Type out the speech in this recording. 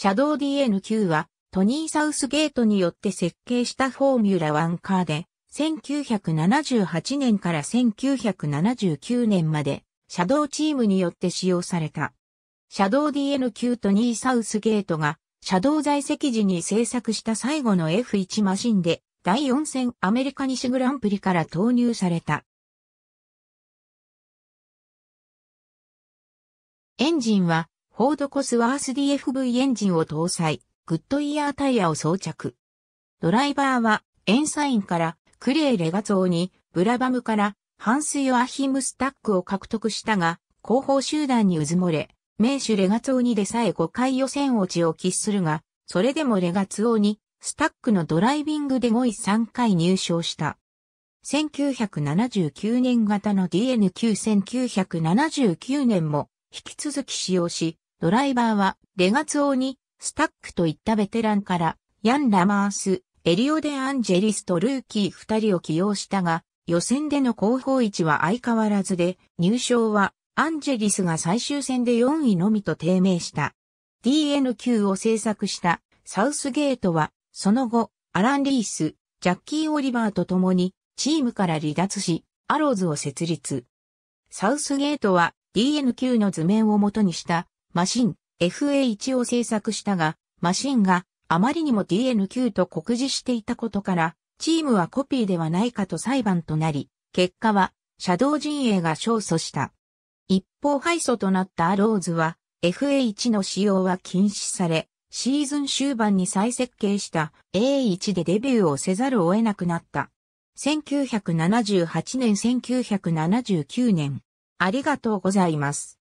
シャドウ DN9 はトニー・サウスゲートによって設計したフォーミュラワンカーで、1978年から1979年まで、シャドウチームによって使用された。シャドウ DN9 トニー・サウスゲートが、シャドウ在籍時に製作した最後の F1 マシンで、第4戦アメリカ西グランプリから投入された。エンジンはフォードコスワース DFV エンジンを搭載、グッドイヤータイヤを装着。ドライバーは、エンサインから、クレイ・レガゾーに、ブラバムから、ハンス・ヨアヒム・スタックを獲得したが、後方集団にうずもれ、名手レガツオにでさえ5回予選落ちを喫するが、それでもレガツオに、スタックのドライビングで5位3回入賞した。1979年型の DN9979 年も引き続き使用し、ドライバーは、レガツオに、スタックといったベテランから、ヤン・ラマース、エリオ・デ・アンジェリスとルーキー二人を起用したが、予選での後方位置は相変わらずで、入賞は、アンジェリスが最終戦で4位のみと低迷した。d n q を制作したサウスゲートは、その後、アラン・リース、ジャッキー・オリバーと共に、チームから離脱し、アローズを設立。サウスゲートは、d n q の図面を元にしたマシン FA1 を製作したが、マシンがあまりにも DN9 と酷似していたことから、チームはコピーではないかと裁判となり、結果は、シャドウ陣営が勝訴した。一方敗訴となったアローズは、FA1 の使用は禁止され、シーズン終盤に再設計した A1 でデビューをせざるを得なくなった。1978年1979年。ありがとうございます。